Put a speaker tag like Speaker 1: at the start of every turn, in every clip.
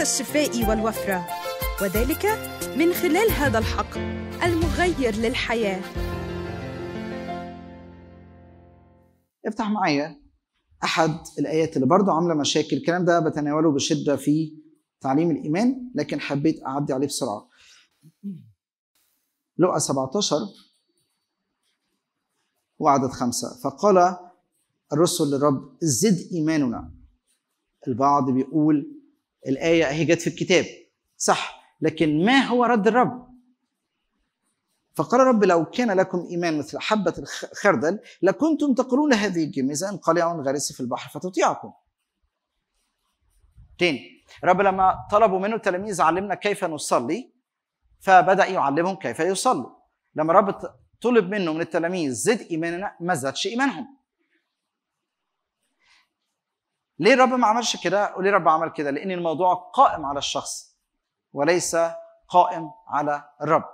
Speaker 1: الشفاء والوفرة وذلك من خلال هذا الحق المغير للحياة افتح معايا
Speaker 2: أحد الآيات اللي برضه عاملة مشاكل الكلام ده بتناوله بشدة في تعليم الإيمان لكن حبيت أعدي عليه بسرعة لقى 17 وعدد خمسة فقال الرسل للرب زد إيماننا البعض بيقول الايه هي جت في الكتاب صح لكن ما هو رد الرب فقال رب لو كان لكم ايمان مثل حبه الخردل لكنتم تقولون هذه الجميزه ان قلع غرس في البحر فتطيعكم تاني رب لما طلبوا منه التلاميذ علمنا كيف نصلي فبدا يعلمهم كيف يصلوا لما رب طلب منه من التلاميذ زد ايماننا ما زادش ايمانهم ليه الرب ما عملش كده وليه الرب عمل كده لان الموضوع قائم على الشخص وليس قائم على الرب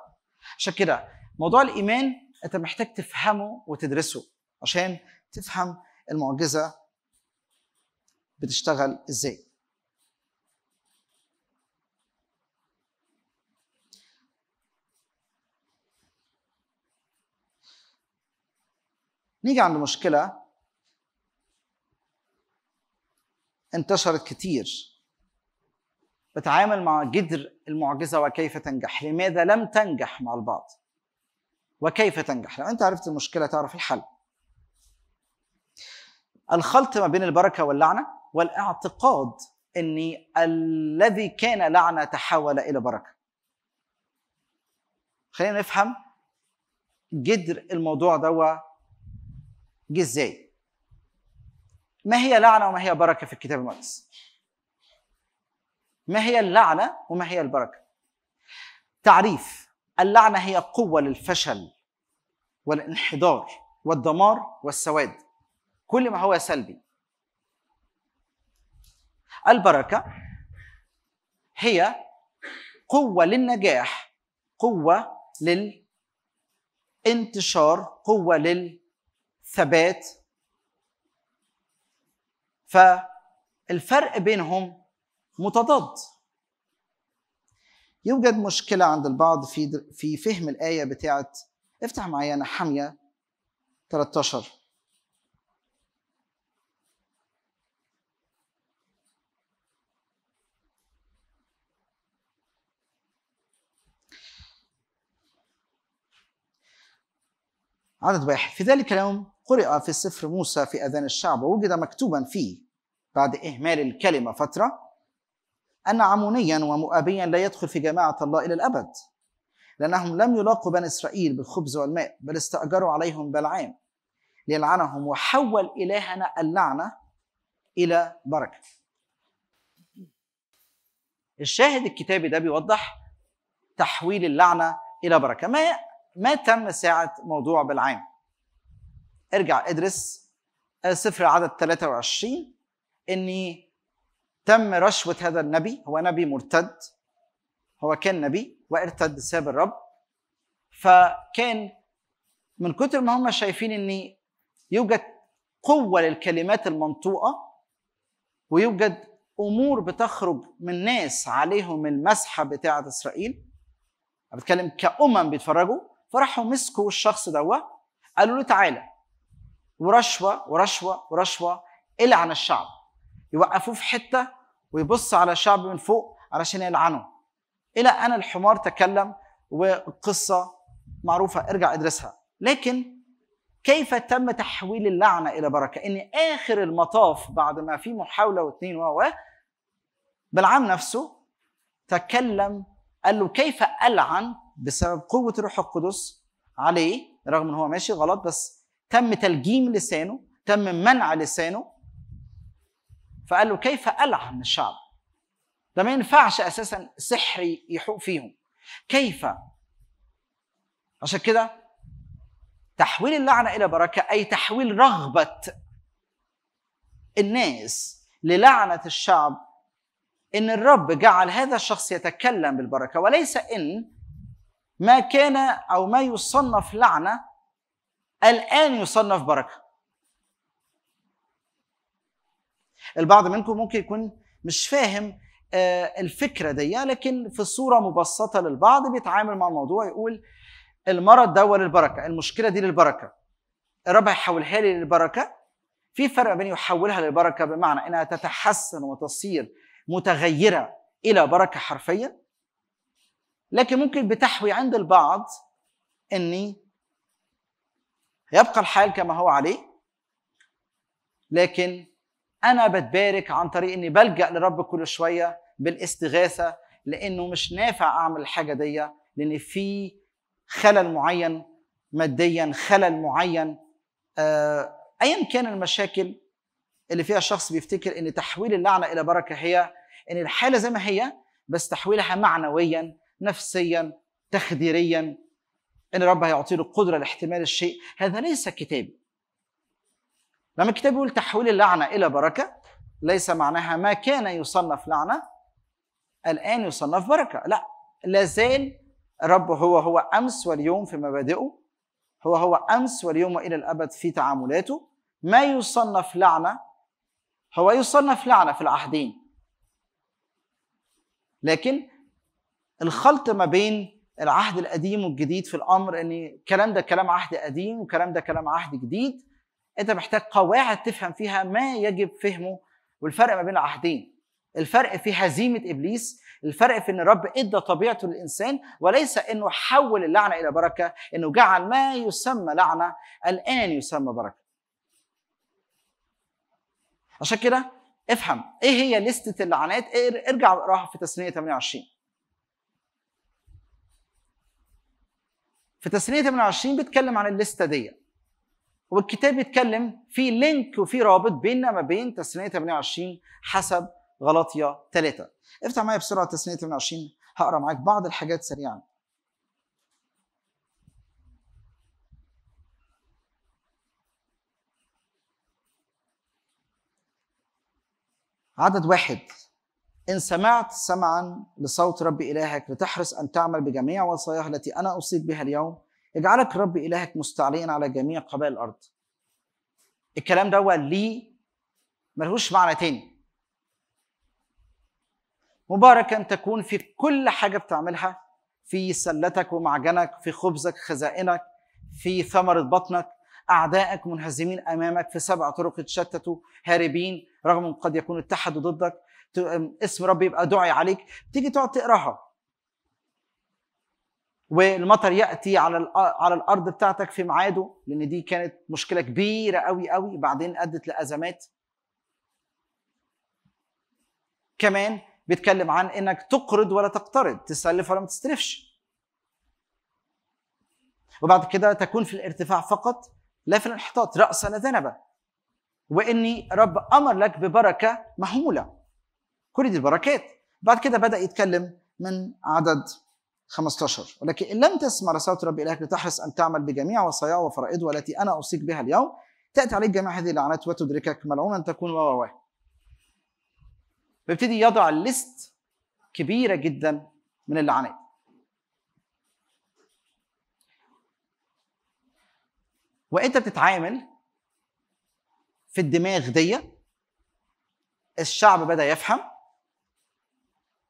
Speaker 2: عشان كده موضوع الايمان انت محتاج تفهمه وتدرسه عشان تفهم المعجزه بتشتغل ازاي نيجي عند مشكله انتشرت كتير بتعامل مع جذر المعجزة وكيف تنجح لماذا لم تنجح مع البعض وكيف تنجح لو أنت عرفت المشكلة تعرف الحل الخلط ما بين البركة واللعنة والاعتقاد أن الذي كان لعنة تحول إلى بركة خلينا نفهم جذر الموضوع ده جه ازاي ما هي لعنه وما هي بركه في الكتاب المقدس ما هي اللعنه وما هي البركه تعريف اللعنه هي قوه للفشل والانحدار والدمار والسواد كل ما هو سلبي البركه هي قوه للنجاح قوه للانتشار قوه للثبات فالفرق بينهم متضاد يوجد مشكلة عند البعض في في فهم الآية بتاعة افتح معايا نحمية 13 عدد واحد في ذلك اليوم قرئ في سفر موسى في أذان الشعب ووجد مكتوبا فيه بعد إهمال الكلمة فترة أن عمونيا ومؤابيا لا يدخل في جماعة الله إلى الأبد لأنهم لم يلاقوا بني إسرائيل بالخبز والماء بل استأجروا عليهم بلعام ليلعنهم وحول إلهنا اللعنة إلى بركة الشاهد الكتابي ده بيوضح تحويل اللعنة إلى بركة ما ما تم ساعة موضوع بلعام ارجع ادرس آه، سفر عدد 23 ان تم رشوة هذا النبي هو نبي مرتد هو كان نبي وارتد ساب الرب فكان من كتر ما هم شايفين ان يوجد قوة للكلمات المنطوقة ويوجد امور بتخرج من ناس عليهم المسحه بتاعه اسرائيل انا بتكلم كامم بيتفرجوا فراحوا مسكوا الشخص دوت قالوا له تعالى ورشوه ورشوه ورشوه إلى عن الشعب يوقفوه في حته ويبص على الشعب من فوق علشان يلعنه الى ان الحمار تكلم والقصه معروفه ارجع ادرسها لكن كيف تم تحويل اللعنه الى بركه ان اخر المطاف بعد ما في محاوله واثنين و بلعام نفسه تكلم قال له كيف العن بسبب قوه الروح القدس عليه رغم ان هو ماشي غلط بس تم تلجيم لسانه تم منع لسانه فقال له كيف ألعن الشعب ده ما ينفعش أساسا سحر يحوق فيهم كيف عشان كده تحويل اللعنة إلى بركة أي تحويل رغبة الناس للعنة الشعب إن الرب جعل هذا الشخص يتكلم بالبركة وليس إن ما كان أو ما يصنف لعنة الآن يصنف بركة البعض منكم ممكن يكون مش فاهم آه، الفكرة دي لكن في صورة مبسطة للبعض بيتعامل مع الموضوع يقول المرض ده للبركة المشكلة دي للبركة الرب يحولها لي للبركة في فرق بين يحولها للبركة بمعنى انها تتحسن وتصير متغيرة الى بركة حرفيا لكن ممكن بتحوي عند البعض اني يبقى الحال كما هو عليه لكن انا بتبارك عن طريق اني بلجا لرب كل شويه بالاستغاثه لانه مش نافع اعمل الحاجه دي لان في خلل معين ماديا خلل معين آه، ايا كان المشاكل اللي فيها الشخص بيفتكر ان تحويل اللعنه الى بركه هي ان الحاله زي ما هي بس تحويلها معنويا نفسيا تخديريا ان الرب هيعطي له القدره لاحتمال الشيء هذا ليس كتابي لما الكتاب يقول تحويل اللعنه الى بركه ليس معناها ما كان يصنف لعنه الان يصنف بركه لا لازال الرب هو هو امس واليوم في مبادئه هو هو امس واليوم والى الابد في تعاملاته ما يصنف لعنه هو يصنف لعنه في العهدين لكن الخلط ما بين العهد القديم والجديد في الامر ان الكلام ده كلام عهد قديم والكلام ده كلام عهد جديد انت محتاج قواعد تفهم فيها ما يجب فهمه والفرق ما بين العهدين الفرق في هزيمه ابليس الفرق في ان الرب ادى طبيعته للانسان وليس انه حول اللعنه الى بركه انه جعل ما يسمى لعنه الان يسمى بركه عشان كده افهم ايه هي لستة اللعنات إيه، ارجع اقراها في تسنية 28 في تسنية 28 بيتكلم عن الليسته دي والكتاب بيتكلم في لينك وفي رابط بيننا ما بين تسنية 28 حسب غلطية 3 افتح معايا بسرعة تسنية 28 هقرا معاك بعض الحاجات سريعا عدد واحد إن سمعت سمعا لصوت رب إلهك لتحرص أن تعمل بجميع وصاياها التي أنا أوصيك بها اليوم يجعلك رب إلهك مستعليا على جميع قبائل الأرض الكلام ده ليه ملهوش معنى تاني مباركا تكون في كل حاجة بتعملها في سلتك ومعجنك في خبزك خزائنك في ثمرة بطنك أعدائك منهزمين أمامك في سبع طرق تشتتوا هاربين رغم أن قد يكون اتحدوا ضدك اسم ربي يبقى دعي عليك تيجي تقعد تقراها والمطر ياتي على على الارض بتاعتك في ميعاده لان دي كانت مشكله كبيره قوي قوي بعدين ادت لازمات كمان بيتكلم عن انك تقرض ولا تقترض تسلف ولا ما تستلفش وبعد كده تكون في الارتفاع فقط لا في الانحطاط راسا لا ذنبا واني رب امر لك ببركه مهوله كل دي البركات بعد كده بدا يتكلم من عدد 15 ولكن ان لم تسمع رساله رب الهك لتحرص ان تعمل بجميع وصايا وفرائضه التي انا اوصيك بها اليوم تاتي عليك جميع هذه اللعنات وتدركك ملعونا تكون و و بيبتدي يضع الليست كبيره جدا من اللعنات وانت بتتعامل في الدماغ دي الشعب بدا يفهم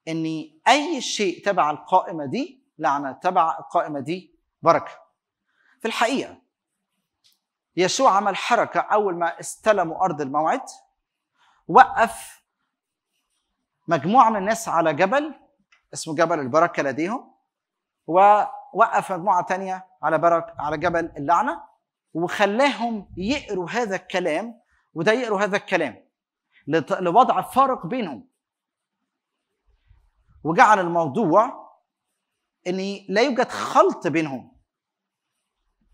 Speaker 2: ان اي شيء تبع القائمه دي لعنه تبع القائمه دي بركه في الحقيقه يسوع عمل حركه اول ما استلموا ارض الموعد وقف مجموعه من الناس على جبل اسمه جبل البركه لديهم ووقف مجموعه تانية على برك على جبل اللعنه وخلاهم يقروا هذا الكلام وده يقروا هذا الكلام لوضع فارق بينهم وجعل الموضوع ان لا يوجد خلط بينهم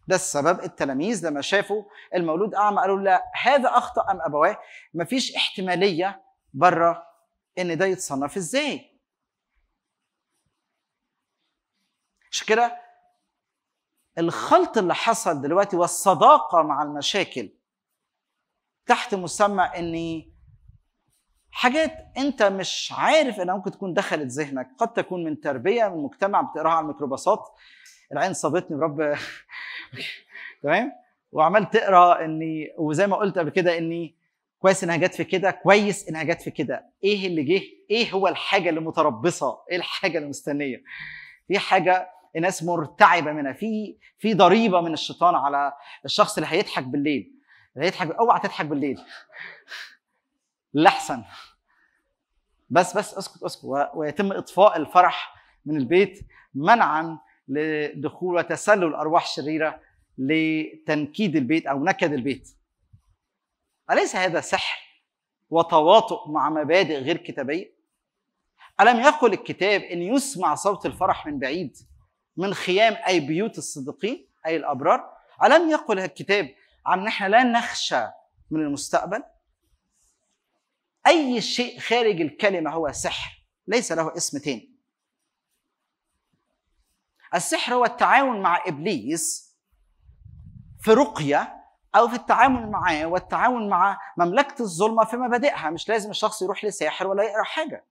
Speaker 2: ده السبب التلاميذ لما شافوا المولود اعمى قالوا لا هذا اخطا ام ابواه مفيش احتماليه بره ان ده يتصنف ازاي عشان كده الخلط اللي حصل دلوقتي والصداقه مع المشاكل تحت مسمى اني حاجات انت مش عارف انها ممكن تكون دخلت ذهنك قد تكون من تربيه من مجتمع بتقراها على الميكروباصات العين صابتني برب تمام وعمال تقرا اني وزي ما قلت قبل كده اني كويس انها جت في كده كويس انها جت في كده ايه اللي جه ايه هو الحاجه اللي متربصه ايه الحاجه اللي مستنيه في حاجه الناس مرتعبه منها في في ضريبه من الشيطان على الشخص اللي هيضحك بالليل اللي هيضحك اوعى تضحك بالليل لحسن بس بس اسكت اسكت ويتم اطفاء الفرح من البيت منعا لدخول وتسلل ارواح شريره لتنكيد البيت او نكد البيت. اليس هذا سحر وتواطؤ مع مبادئ غير كتابيه؟ الم يقل الكتاب ان يسمع صوت الفرح من بعيد من خيام اي بيوت الصديقين اي الابرار؟ الم يقل الكتاب عن نحن لا نخشى من المستقبل؟ أي شيء خارج الكلمة هو سحر ليس له اسم تاني السحر هو التعاون مع إبليس في رقية أو في التعامل معاه والتعاون مع مملكة الظلمة في مبادئها مش لازم الشخص يروح لساحر ولا يقرأ حاجة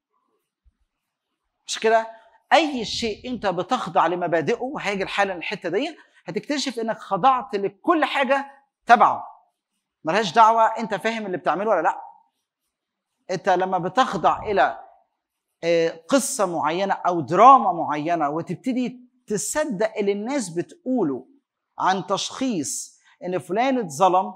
Speaker 2: مش كده أي شيء أنت بتخضع لمبادئه وهاجي الحالة للحتة دي هتكتشف إنك خضعت لكل حاجة تبعه ملهاش دعوة أنت فاهم اللي بتعمله ولا لأ انت لما بتخضع الى آه، قصه معينه او دراما معينه وتبتدي تصدق اللي الناس بتقوله عن تشخيص ان فلان اتظلم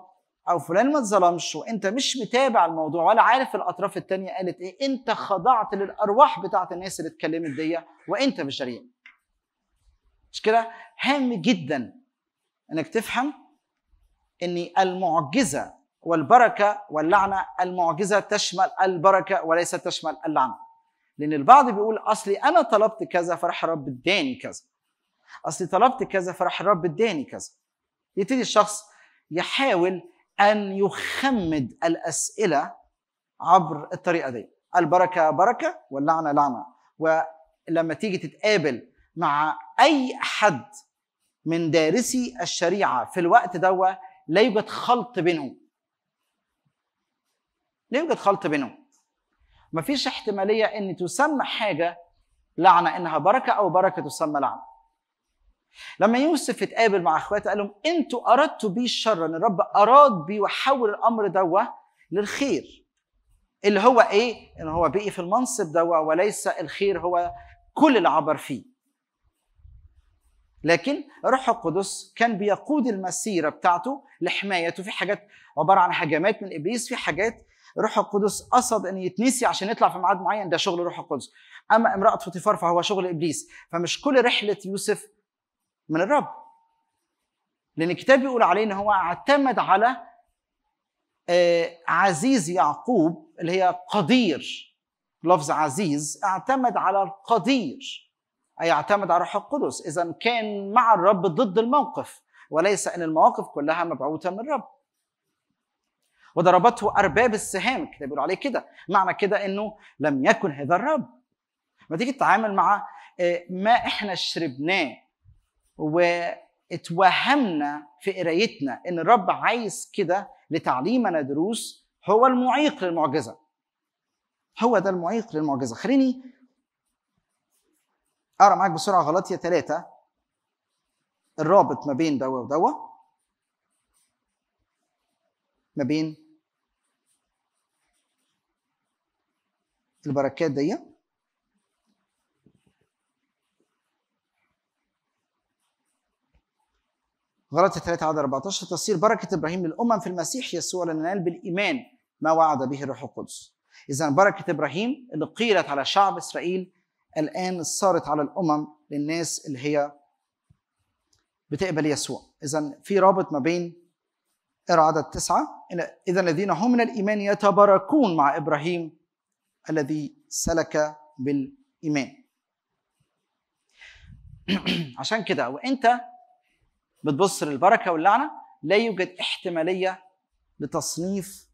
Speaker 2: او فلان ما اتظلمش وانت مش متابع الموضوع ولا عارف الاطراف التانية قالت ايه انت خضعت للارواح بتاعه الناس اللي اتكلمت دي وانت مش جريء مش كده هام جدا انك تفهم ان المعجزه والبركة واللعنة المعجزة تشمل البركة وليس تشمل اللعنة لأن البعض بيقول أصلي أنا طلبت كذا فراح الرب اداني كذا أصلي طلبت كذا فراح الرب اداني كذا يبتدي الشخص يحاول أن يخمد الأسئلة عبر الطريقة دي البركة بركة واللعنة لعنة ولما تيجي تتقابل مع أي حد من دارسي الشريعة في الوقت دوت لا يوجد خلط بينهم لا يوجد خلط بينهم مفيش احتمالية أن تسمى حاجة لعنة إنها بركة أو بركة تسمى لعنة لما يوسف اتقابل مع اخواته قال لهم انتوا اردتوا بيه الشر ان الرب اراد بيه وحول الامر دوه للخير اللي هو ايه ان هو بقي في المنصب دوه وليس الخير هو كل اللي عبر فيه لكن روح القدس كان بيقود المسيره بتاعته لحمايته في حاجات عباره عن هجمات من ابليس في حاجات روح القدس قصد ان يتنسي عشان يطلع في ميعاد معين ده شغل روح القدس اما امراه فوتيفار فهو شغل ابليس فمش كل رحله يوسف من الرب لان الكتاب بيقول عليه ان هو اعتمد على آه، عزيز يعقوب اللي هي قدير لفظ عزيز اعتمد على القدير اي اعتمد على روح القدس اذا كان مع الرب ضد الموقف وليس ان المواقف كلها مبعوثه من الرب وضربته ارباب السهام الكتاب بيقول عليه كده معنى كده انه لم يكن هذا الرب ما تيجي تتعامل مع آه، ما احنا شربناه واتوهمنا في قرايتنا ان الرب عايز كده لتعليمنا دروس هو المعيق للمعجزه هو ده المعيق للمعجزه خليني اقرا معاك بسرعه غلطيه ثلاثة الرابط ما بين دوا ودوا ما بين البركات دي غلطة 3 عدد 14 تصير بركة إبراهيم للأمم في المسيح يسوع لننال بالإيمان ما وعد به الروح القدس إذا بركة إبراهيم اللي قيلت على شعب إسرائيل الآن صارت على الأمم للناس اللي هي بتقبل يسوع إذا في رابط ما بين إرادة تسعة إذا الذين هم من الإيمان يتباركون مع إبراهيم الذي سلك بالإيمان عشان كده وانت بتبص للبركة واللعنة لا يوجد احتمالية لتصنيف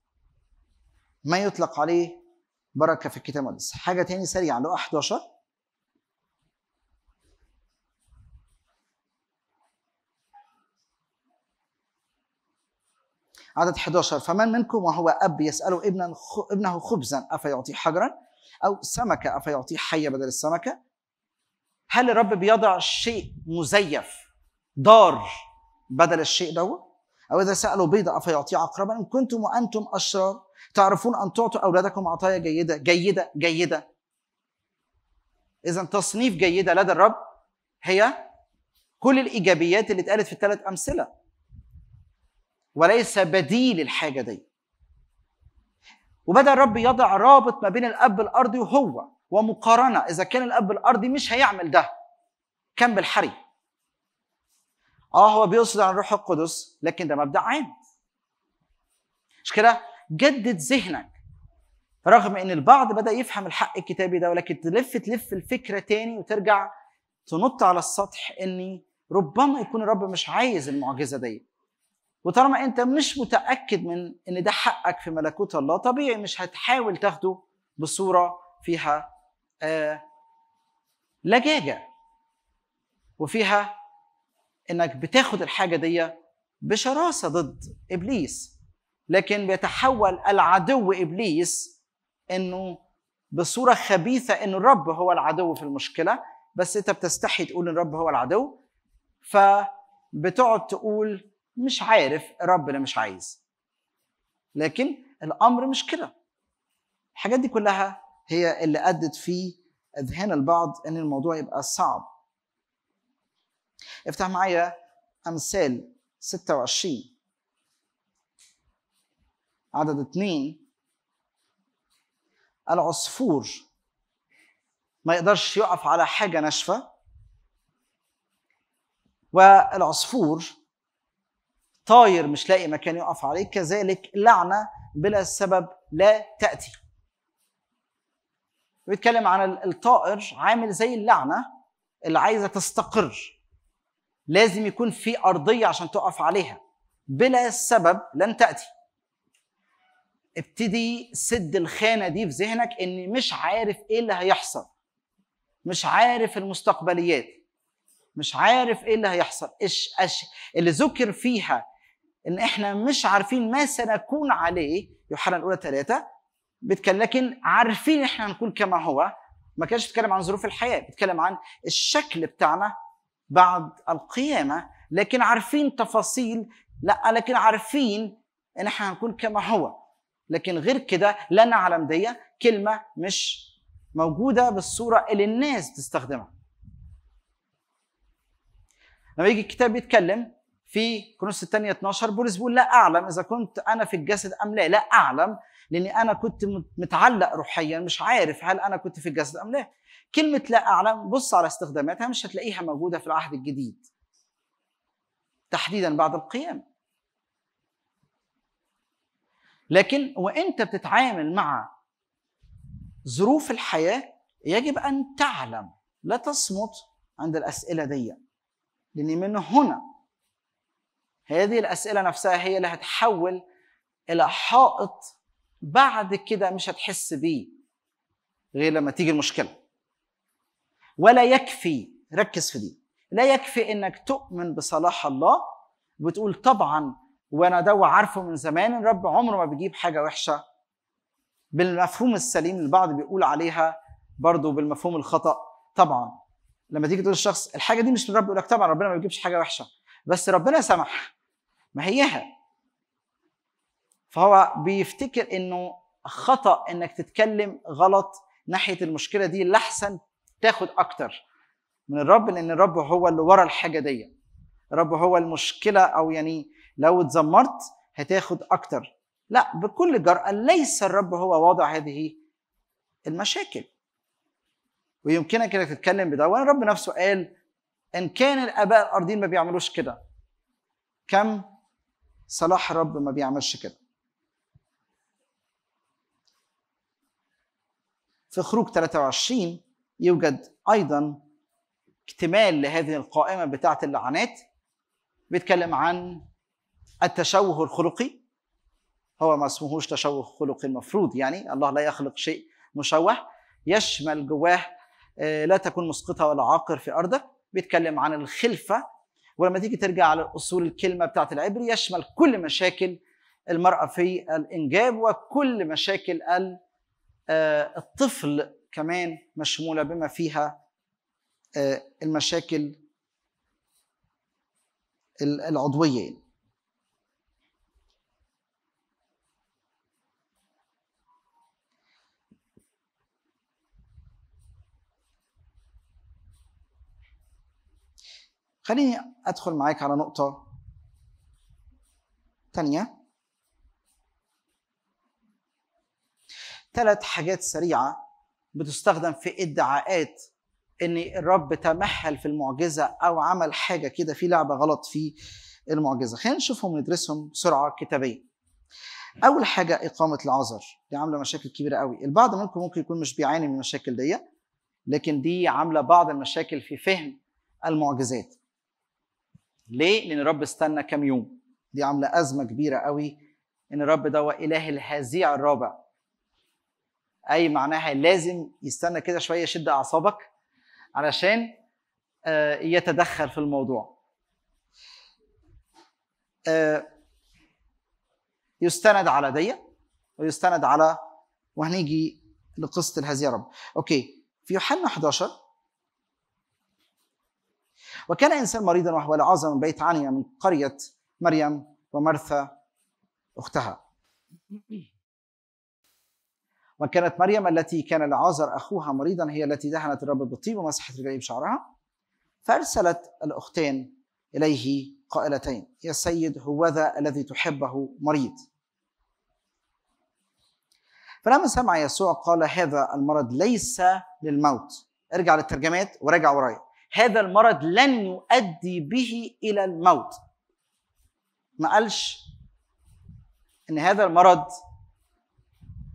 Speaker 2: ما يطلق عليه بركة في الكتاب المقدس حاجة تاني سريعة لو 11 عدد 11 فمن منكم وهو أب يسال ابنا ابنه خبزا أفيعطيه حجرا أو سمكة أفيعطيه حية بدل السمكة هل الرب بيضع شيء مزيف دار بدل الشيء دوت أو إذا سألوا بيضة أفيعطيه عقربا إن كنتم وأنتم أشرار تعرفون أن تعطوا أولادكم عطايا جيدة جيدة جيدة إذا تصنيف جيدة لدى الرب هي كل الإيجابيات اللي اتقالت في الثلاث أمثلة وليس بديل الحاجه دي وبدا الرب يضع رابط ما بين الاب الارضي وهو ومقارنه اذا كان الاب الارضي مش هيعمل ده كان بالحري اه هو بيقصد عن الروح القدس لكن ده مبدا عام مش كده جدد ذهنك رغم ان البعض بدا يفهم الحق الكتابي ده ولكن تلف تلف الفكره تاني وترجع تنط على السطح اني ربما يكون الرب مش عايز المعجزه دي وطالما انت مش متاكد من ان ده حقك في ملكوت الله طبيعي مش هتحاول تاخده بصوره فيها آه لجاجه وفيها انك بتاخد الحاجه دي بشراسه ضد ابليس لكن بيتحول العدو ابليس انه بصوره خبيثه ان الرب هو العدو في المشكله بس انت بتستحي تقول ان الرب هو العدو فبتقعد تقول مش عارف ربنا مش عايز لكن الامر مش كده الحاجات دي كلها هي اللي ادت في اذهان البعض ان الموضوع يبقى صعب افتح معايا امثال 26 عدد اتنين العصفور ما يقدرش يقف على حاجه ناشفه والعصفور طاير مش لاقي مكان يقف عليه كذلك لعنة بلا سبب لا تأتي بيتكلم عن الطائر عامل زي اللعنة اللي عايزة تستقر لازم يكون في أرضية عشان تقف عليها بلا سبب لن تأتي ابتدي سد الخانة دي في ذهنك إن مش عارف إيه اللي هيحصل مش عارف المستقبليات مش عارف ايه اللي هيحصل ايش أش اللي ذكر فيها ان احنا مش عارفين ما سنكون عليه يوحنا الاولى ثلاثة بيتكلم لكن عارفين احنا هنكون كما هو ما كانش بيتكلم عن ظروف الحياه بيتكلم عن الشكل بتاعنا بعد القيامه لكن عارفين تفاصيل لا لكن عارفين ان احنا هنكون كما هو لكن غير كده لا نعلم دي كلمه مش موجوده بالصوره اللي الناس بتستخدمها لما يجي الكتاب يتكلم في كورنثوس الثانية 12 بولس بيقول لا أعلم إذا كنت أنا في الجسد أم لا لا أعلم لأني أنا كنت متعلق روحيا مش عارف هل أنا كنت في الجسد أم لا كلمة لا أعلم بص على استخداماتها مش هتلاقيها موجودة في العهد الجديد تحديدا بعد القيامة لكن وانت بتتعامل مع ظروف الحياه يجب ان تعلم لا تصمت عند الاسئله دي لان من هنا هذه الاسئله نفسها هي اللي هتحول الى حائط بعد كده مش هتحس بيه غير لما تيجي المشكله ولا يكفي ركز في دي لا يكفي انك تؤمن بصلاح الله وتقول طبعا وانا ده عارفه من زمان الرب عمره ما بيجيب حاجه وحشه بالمفهوم السليم البعض بيقول عليها برضه بالمفهوم الخطا طبعا لما تيجي تقول للشخص الحاجه دي مش للرب يقول لك طبعا ربنا ما بيجيبش حاجه وحشه بس ربنا سمح ما هيها فهو بيفتكر انه خطا انك تتكلم غلط ناحيه المشكله دي اللي احسن تاخد اكتر من الرب لان الرب هو اللي ورا الحاجه دي الرب هو المشكله او يعني لو اتذمرت هتاخد اكتر لا بكل جرأة ليس الرب هو واضع هذه المشاكل ويمكنك انك تتكلم بده وانا الرب نفسه قال ان كان الاباء الارضيين ما بيعملوش كده كم صلاح رب ما بيعملش كده في خروج 23 يوجد ايضا اكتمال لهذه القائمه بتاعه اللعنات بيتكلم عن التشوه الخلقي هو ما اسمهوش تشوه خلقي المفروض يعني الله لا يخلق شيء مشوه يشمل جواه آه، لا تكون مسقطة ولا عاقر في أرضك بيتكلم عن الخلفه ولما تيجي ترجع على اصول الكلمه بتاعت العبري يشمل كل مشاكل المراه في الانجاب وكل مشاكل آه، الطفل كمان مشموله بما فيها آه، المشاكل العضويه خليني أدخل معاك على نقطة تانية ثلاث حاجات سريعة بتستخدم في ادعاءات ان الرب تمهل في المعجزة او عمل حاجة كده في لعبة غلط في المعجزة خلينا نشوفهم وندرسهم بسرعة كتابية اول حاجة اقامة العذر دي عاملة مشاكل كبيرة قوي البعض منكم ممكن يكون مش بيعاني من المشاكل دي لكن دي عاملة بعض المشاكل في فهم المعجزات ليه؟ لأن الرب استنى كام يوم دي عاملة أزمة كبيرة قوي إن الرب ده هو إله الهزيع الرابع أي معناها لازم يستنى كده شوية شد أعصابك علشان آه، يتدخل في الموضوع آه، يستند على دي ويستند على وهنيجي لقصة الهزيع الرابع أوكي في يوحنا 11 وكان إنسان مريضا وهو لعازر من بيت عنيا من قرية مريم ومرثى أختها وكانت مريم التي كان لعازر أخوها مريضا هي التي دهنت الرب بالطيب ومسحت رجليه بشعرها فأرسلت الأختين إليه قائلتين يا سيد هوذا الذي تحبه مريض فلما سمع يسوع قال هذا المرض ليس للموت ارجع للترجمات وراجع ورايا هذا المرض لن يؤدي به الى الموت ما قالش ان هذا المرض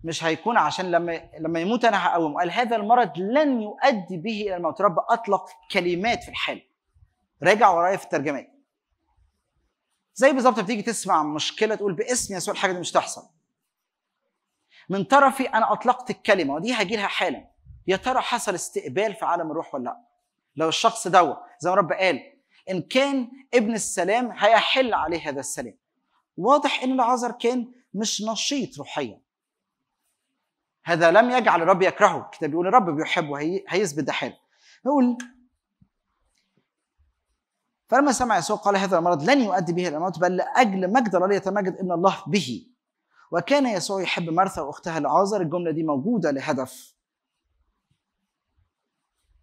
Speaker 2: مش هيكون عشان لما لما يموت انا هقومه قال هذا المرض لن يؤدي به الى الموت رب اطلق كلمات في الحال راجع ورايا في الترجمات زي بالظبط بتيجي تسمع مشكله تقول باسم يسوع الحاجه دي مش تحصل من طرفي انا اطلقت الكلمه ودي هجي لها حالا يا ترى حصل استقبال في عالم الروح ولا لا لو الشخص دوت زي ما رب قال ان كان ابن السلام هيحل عليه هذا السلام واضح ان العذر كان مش نشيط روحيا هذا لم يجعل الرب يكرهه الكتاب بيقول الرب بيحبه هي... هيثبت ده حاله يقول فلما سمع يسوع قال هذا المرض لن يؤدي به الى الموت بل لاجل مجد الله يتمجد ابن الله به وكان يسوع يحب مرثا واختها العازر الجمله دي موجوده لهدف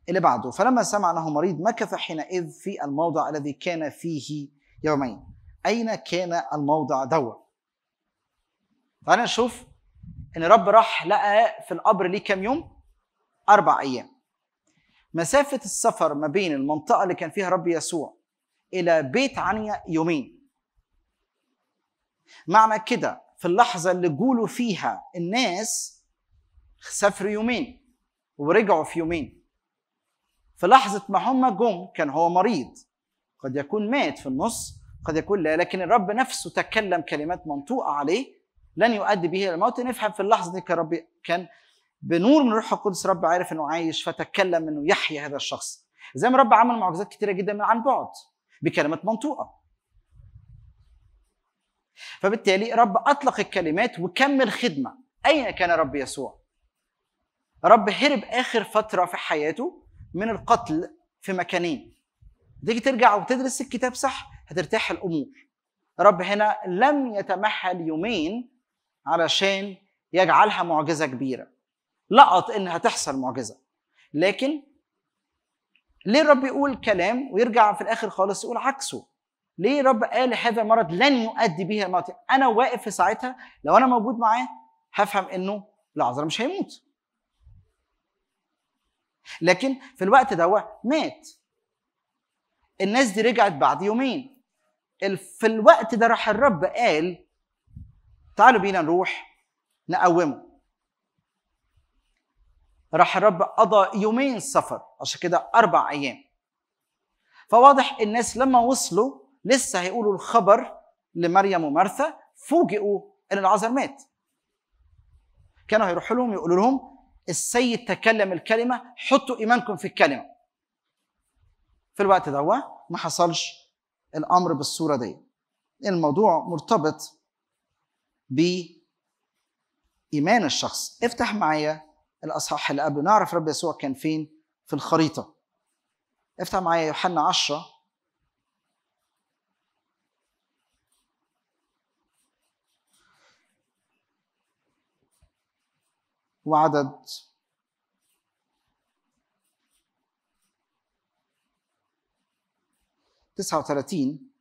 Speaker 2: اللي بعده فلما سمع أنه مريض مكث حينئذ في الموضع الذي كان فيه يومين أين كان الموضع دوت فانا نشوف ان رب راح لقى في القبر ليه كام يوم؟ اربع ايام. مسافه السفر ما بين المنطقه اللي كان فيها رب يسوع الى بيت عنيا يومين. معنى كده في اللحظه اللي جولوا فيها الناس سافروا يومين ورجعوا في يومين. في لحظة ما هم جم كان هو مريض قد يكون مات في النص قد يكون لا لكن الرب نفسه تكلم كلمات منطوقة عليه لن يؤدي به إلى الموت نفهم في اللحظة دي كان رب كان بنور من روح القدس رب عارف انه عايش فتكلم انه يحيى هذا الشخص زي ما رب عمل معجزات كتيره جدا من عن بعد بكلمات منطوقه فبالتالي رب اطلق الكلمات وكمل خدمه اين كان رب يسوع رب هرب اخر فتره في حياته من القتل في مكانين تيجي ترجع وتدرس الكتاب صح هترتاح الامور رب هنا لم يتمهل يومين علشان يجعلها معجزه كبيره لقط انها تحصل معجزه لكن ليه الرب يقول كلام ويرجع في الاخر خالص يقول عكسه ليه رب قال هذا المرض لن يؤدي به الموت انا واقف في ساعتها لو انا موجود معاه هفهم انه لا مش هيموت لكن في الوقت ده مات الناس دي رجعت بعد يومين في الوقت ده راح الرب قال تعالوا بينا نروح نقومه راح الرب قضى يومين سفر عشان كده أربع أيام فواضح الناس لما وصلوا لسه هيقولوا الخبر لمريم ومرثا فوجئوا ان العذر مات كانوا هيروحوا لهم يقولوا لهم السيد تكلم الكلمه حطوا ايمانكم في الكلمه في الوقت ده ما حصلش الامر بالصوره دي الموضوع مرتبط بإيمان الشخص افتح معايا الاصحاح اللي قبل نعرف رب يسوع كان فين في الخريطه افتح معايا يوحنا 10 وعدد تسعة وثلاثين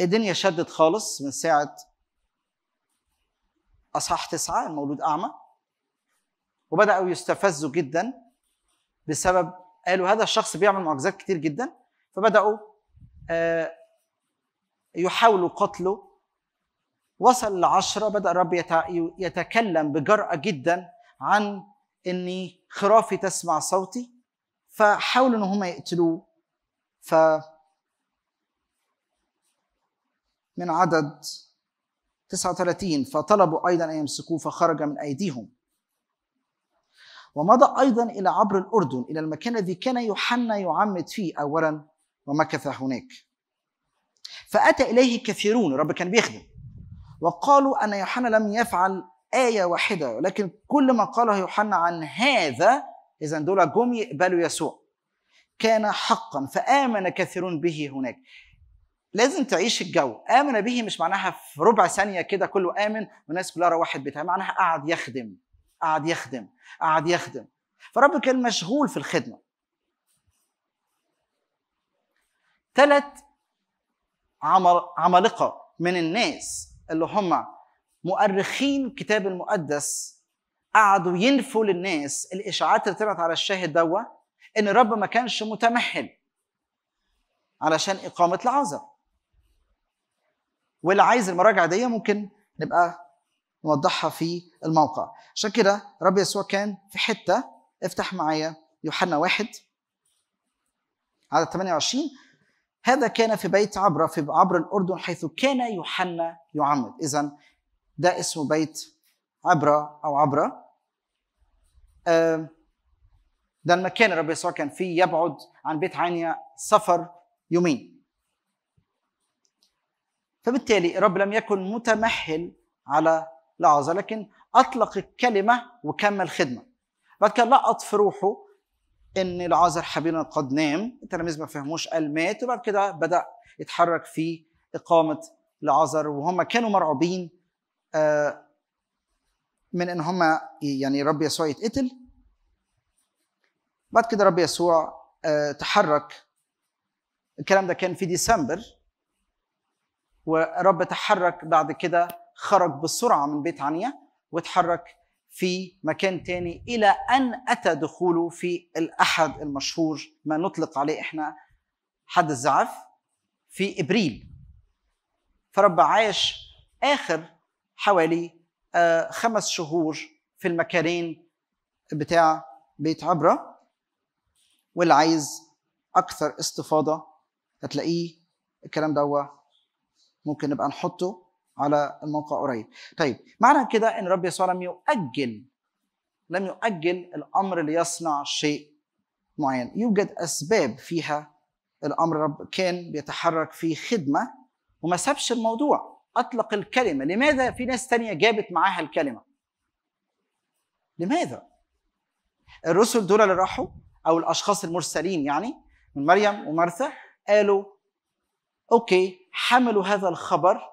Speaker 2: الدنيا شدت خالص من ساعة أصحاح تسعة المولود أعمى وبدأوا يستفزوا جدا بسبب قالوا هذا الشخص بيعمل معجزات كتير جدا فبدأوا آه، يحاولوا قتله وصل لعشرة بدأ الرب يتكلم بجرأة جدا عن أني خرافي تسمع صوتي فحاولوا ان هم يقتلوه ف من عدد 39 فطلبوا ايضا ان يمسكوه فخرج من ايديهم ومضى ايضا الى عبر الاردن الى المكان الذي كان يوحنا يعمد فيه اولا ومكث هناك فاتى اليه كثيرون الرب كان بيخدم وقالوا أن يوحنا لم يفعل آية واحدة ولكن كل ما قاله يوحنا عن هذا إذا دول جم يقبلوا يسوع كان حقا فآمن كثيرون به هناك لازم تعيش الجو آمن به مش معناها في ربع ثانية كده كله آمن والناس كلها روحت بيتها معناها قعد يخدم قعد يخدم قعد يخدم فرب كان مشغول في الخدمة ثلاث عمل عمالقة من الناس اللي هم مؤرخين الكتاب المقدس قعدوا ينفوا للناس الاشاعات اللي طلعت على الشاهد دوا ان الرب ما كانش متمهل علشان اقامه العذر واللي عايز المراجعه دي ممكن نبقى نوضحها في الموقع عشان كده رب يسوع كان في حته افتح معايا يوحنا واحد عدد 28 هذا كان في بيت عبرة في عبر الأردن حيث كان يوحنا يعمد إذا ده اسمه بيت عبرة أو عبرة ده المكان الرب يسوع كان فيه يبعد عن بيت عنيا سفر يومين فبالتالي الرب لم يكن متمهل على لعظة لكن أطلق الكلمة وكمل خدمة بعد كده لقط في روحه ان العازر حبيبنا قد نام التلاميذ ما فهموش قال مات وبعد كده بدا يتحرك في اقامه لعازر وهم كانوا مرعوبين آه، من ان هم يعني رب يسوع يتقتل بعد كده رب يسوع آه، تحرك الكلام ده كان في ديسمبر ورب تحرك بعد كده خرج بسرعه من بيت عنيا وتحرك في مكان تاني إلى أن أتى دخوله في الأحد المشهور ما نطلق عليه إحنا حد الزعف في إبريل فرب عاش آخر حوالي آه، خمس شهور في المكانين بتاع بيت عبرة واللي عايز أكثر استفاضة هتلاقيه الكلام ده ممكن نبقى نحطه على الموقع قريب طيب معنى كده ان الرب يسوع لم يؤجل لم يؤجل الامر ليصنع شيء معين يوجد اسباب فيها الامر رب كان بيتحرك في خدمه وما سابش الموضوع اطلق الكلمه لماذا في ناس تانية جابت معاها الكلمه لماذا الرسل دول اللي راحوا او الاشخاص المرسلين يعني من مريم ومرثا قالوا اوكي حملوا هذا الخبر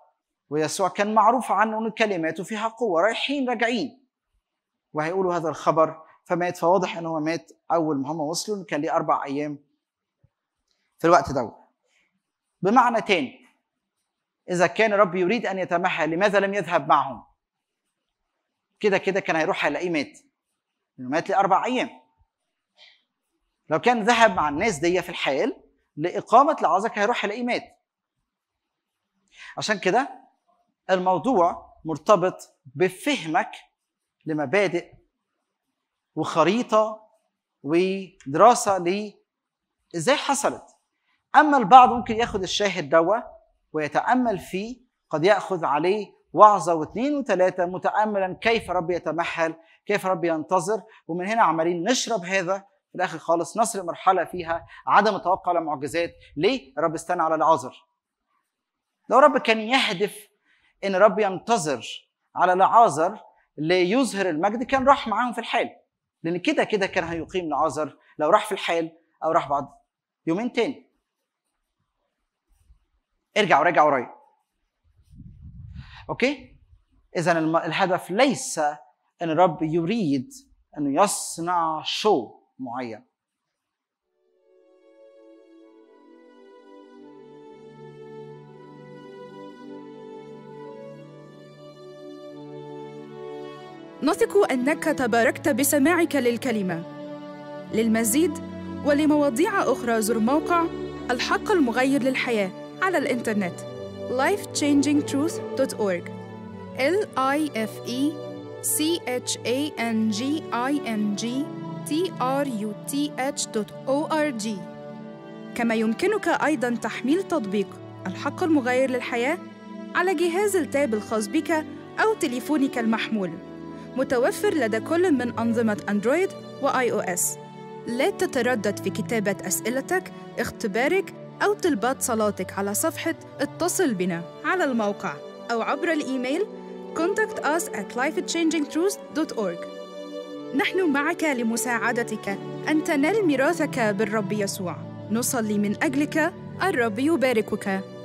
Speaker 2: ويسوع كان معروف عنه أن كلماته فيها قوة رايحين راجعين وهيقولوا هذا الخبر فمات فواضح أن هو مات أول ما هم وصلوا كان ليه أربع أيام في الوقت دوت بمعنى تاني إذا كان الرب يريد أن يتمحى لماذا لم يذهب معهم؟ كده كده كان هيروح هيلاقيه مات لأنه مات لأربع أيام لو كان ذهب مع الناس دي في الحال لإقامة العظة كان هيروح هيلاقيه مات عشان كده الموضوع مرتبط بفهمك لمبادئ وخريطه ودراسه ل ازاي حصلت اما البعض ممكن يأخذ الشاهد دوا ويتامل فيه قد ياخذ عليه وعظه واثنين وثلاثه متاملا كيف ربي يتمحل كيف ربي ينتظر ومن هنا عمالين نشرب هذا في الاخر خالص نصل مرحله فيها عدم التوقع على معجزات ليه رب استنى على العذر لو رب كان يهدف ان الرب ينتظر على لعازر ليظهر المجد كان راح معاهم في الحال لان كده كده كان هيقيم لعازر لو راح في الحال او راح بعد يومين تاني ارجع وراجع وراي اوكي اذا الهدف ليس ان الرب يريد انه يصنع شو معين
Speaker 1: نثق أنك تباركت بسماعك للكلمة للمزيد ولمواضيع أخرى زر موقع الحق المغير للحياة على الإنترنت lifechangingtruth.org l i f e c h a n g i n g t r u t h g كما يمكنك أيضا تحميل تطبيق الحق المغير للحياة على جهاز التاب الخاص بك أو تليفونك المحمول متوفر لدى كل من أنظمة أندرويد وآي أو إس لا تتردد في كتابة أسئلتك، اختبارك، أو طلبات صلاتك على صفحة اتصل بنا على الموقع أو عبر الإيميل contact us at lifechangingtruth.org نحن معك لمساعدتك أن تنال ميراثك بالرب يسوع نصلي من أجلك الرب يباركك